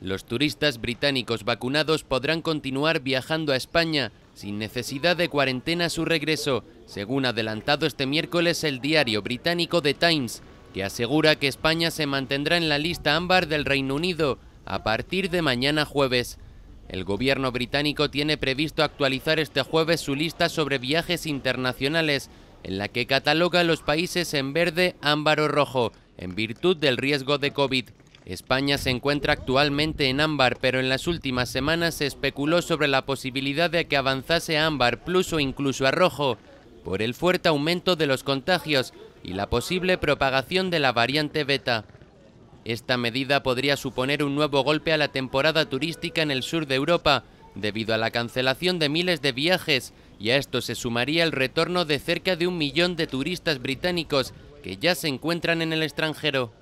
Los turistas británicos vacunados podrán continuar viajando a España sin necesidad de cuarentena a su regreso, según adelantado este miércoles el diario británico The Times, que asegura que España se mantendrá en la lista ámbar del Reino Unido a partir de mañana jueves. El gobierno británico tiene previsto actualizar este jueves su lista sobre viajes internacionales, en la que cataloga los países en verde, ámbar o rojo, en virtud del riesgo de COVID. España se encuentra actualmente en ámbar, pero en las últimas semanas se especuló sobre la posibilidad de que avanzase a ámbar plus o incluso a rojo, por el fuerte aumento de los contagios y la posible propagación de la variante beta. Esta medida podría suponer un nuevo golpe a la temporada turística en el sur de Europa, debido a la cancelación de miles de viajes, y a esto se sumaría el retorno de cerca de un millón de turistas británicos que ya se encuentran en el extranjero.